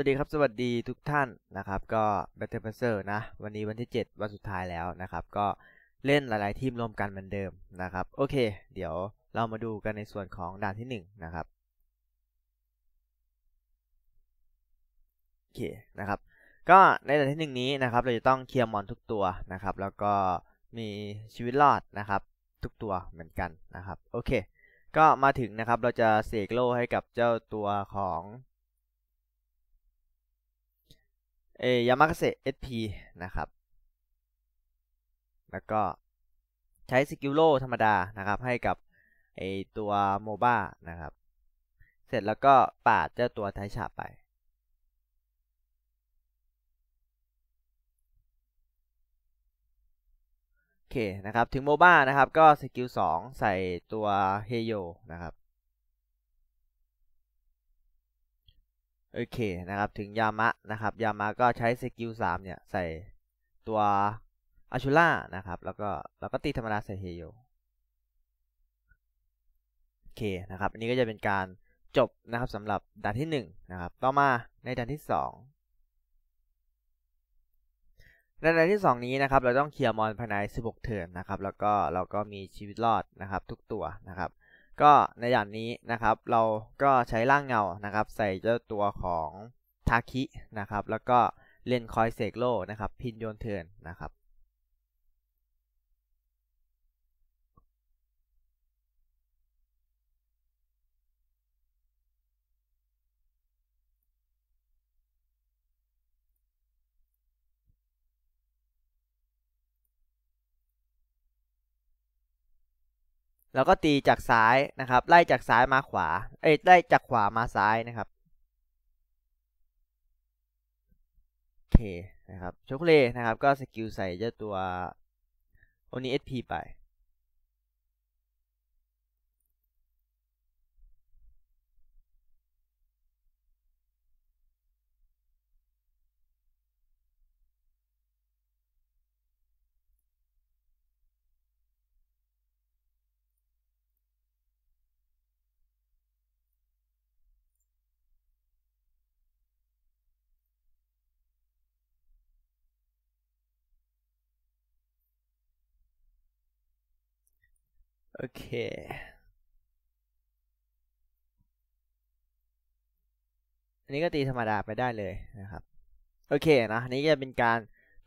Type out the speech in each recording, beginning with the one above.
วัสดีครับสวัสดีทุกท่านนะครับก็ Battle p a s s e r นะวันนี้วันที่ 7 วันสุดท้ายแล้วนะครับ ก็เล่นหลายๆทีมรวมกันเหมือนเดิมนะครับโอเค เดี๋ยวเรามาดูกันในส่วนของด่านที่1นะครับโอเคนะครับก็ในด่านที่1นี้นะครับเราจะต้องเคลียร์มอนทุกตัวนะครับแล้วก็มีชีวิตรอดนะครับทุกตัวเหมือนกันนะครับโอเคก็มาถึงนะครับเราจะเสกโล่ให้กับเจ้าตัวของเอยามาเกเตร SP นะครับ แล้วก็ใช้สกิลโลธรรมดานะครับ ให้กับไอตัวโมบ้านะครับ เสร็จแล้วก็ปาดเจ้าตัวไทฉาไป โอเค นะครับถึงโมบ้านะครับ ก็สกิล2ใส่ตัวเฮโยนะครับโอเค นะครับถึงยามะนะครับยามะก็ใช้สกิลสามเนี่ยใส่ตัวอาชุล่านะครับ แล้วก็แล้วก็ตีธรรมดาใส่เฮโยโอเคนะครับ อันนี้ก็จะเป็นการจบนะครับสำหรับด่านที่1นนะครับต่อมาในด่านที่ 2 ในด่านที่ 2 นี้นะครับเราต้องเคลียร์มอนภายใน16เทิร์นนะครับ แล้วก็เราก็มีชีวิตรอดนะครับ ทุกตัวนะครับก็ในด่านนี้นะครับเราก็ใช้ร่างเงานะครับ ใส่เจ้าตัวของ ทาคินะครับ แล้วก็เล่นคอยเสกโลนะครับ พินโยนเทินนะครับแล้วก็ตีจากซ้ายนะครับ ไล่จากซ้ายมาขวา เอ้ไล่จากขวามาซ้ายนะครับ โอเคนะครับช็อกลตนะครับ ก็ สกิลใส่เจ้าตัวโอนี้เอสพีไปโอเค อันนี้ก็ตีธรรมดาไปได้เลยนะครับ โอเคนะอันนี้จะเป็นการ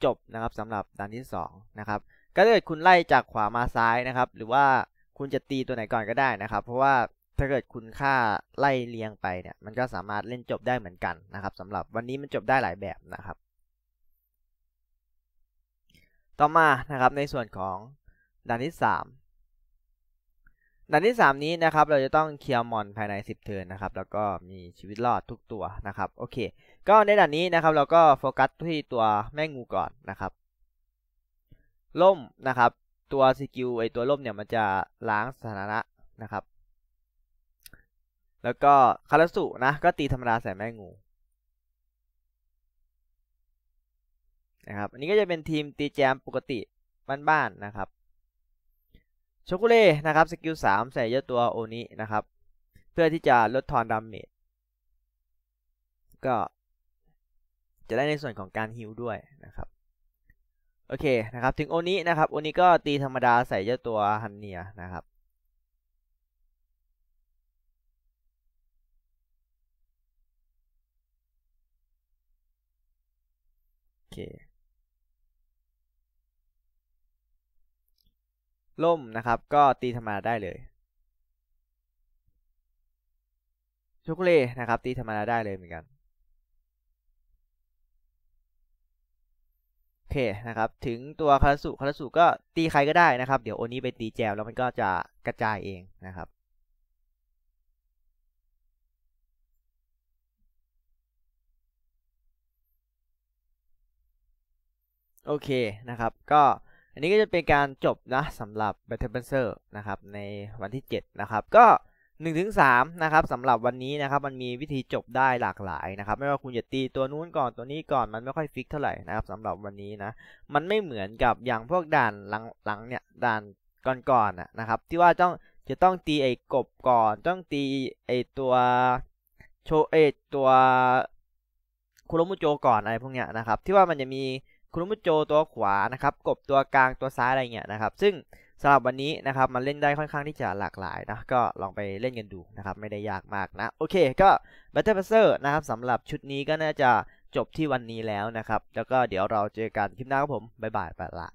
จบนะครับสำหรับด่านที่2นะครับก็ถ้าเกิดคุณไล่จากขวามาซ้ายนะครับ หรือว่าคุณจะตีตัวไหนก่อนก็ได้นะครับ เพราะว่าถ้าเกิดคุณค่าไล่เรียงไปเนี่ยมันก็สามารถเล่นจบได้เหมือนกันนะครับสำหรับวันนี้มันจบได้หลายแบบนะครับ ต่อมานะครับในส่วนของ ด่านที่ 3ด่านที่ 3 นี้นะครับเราจะต้องเคลียร์มอนภายใน 10 เทิร์นนะครับ แล้วก็มีชีวิตรอดทุกตัวนะครับ โอเค ก็ในด่านนี้นะครับ เราก็โฟกัสที่ตัวแม่งูก่อนนะครับล่มนะครับตัวสกิลไอตัวล่มเนี่ยมันจะล้างสถานะนะครับ แล้วก็คาราสุนะก็ตีธรรมดาใส่แม่งูนะครับอันนี้ก็จะเป็นทีมตีแจมปกติบ้านๆนนะครับโชกุเล่นะครับ สกิลสามใส่ เยอะ ตัว โอนิ นะครับ เพื่อที่จะลดทอน ดาเมจก็จะได้ในส่วนของการฮิลด้วยนะครับ โอเค นะครับ ถึง โอนิ นะครับ โอนิ ก็ตีธรรมดาใส่เยอะตัวฮันเนีย นะครับ โอเคล่มนะครับก็ตีธรรมดาได้เลยชุกเล่นะครับตีธรรมดาได้เลยเหมือนกันโอเคนะครับ ถึงตัวคารสุคารสุก็ตีใครก็ได้นะครับ เดี๋ยวโอนี้ไปตีแจมแล้วมันก็จะกระจายเองนะครับ โอเคนะครับก็อันนี้ก็จะเป็นการจบนะสำหรับ b a t t l e p เ n อ e r นะครับในวันที่ 7 นะครับก็ 1-3 นะครับสำหรับวันนี้นะครับมันมีวิธีจบได้หลากหลายนะครับไม่ว่าคุณจะตีตัวนู้นก่อนตัวนี้ก่อนมันไม่ค่อยฟิกเท่าไหร่นะครับสำหรับวันนี้นะมันไม่เหมือนกับอย่างพวกด่านหลังๆเนี่ยด่านก่อนๆนนะครับ ที่ว่าต้องจะต้องตีไอ้กบก่อน ต้องตีไอ้ตัวโชเอตตัวคุโรมุโจก่อนอะไรพวกเนี้ยนะครับ ที่ว่ามันจะมีคุณมุโจตัวขวา นะครับ กบตัวกลางตัวซ้ายอะไรเงี้ยนะครับ ซึ่งสำหรับวันนี้นะครับ มันเล่นได้ค่อนข้างที่จะหลากหลายนะ ก็ลองไปเล่นกันดูนะครับไม่ได้ยากมากนะ โอเคก็ Battle Passer นะครับสำหรับชุดนี้ก็น่าจะจบที่วันนี้แล้วนะครับ แล้วก็เดี๋ยวเราเจอกันคลิปหน้าครับผม บ๊ายบายไปละ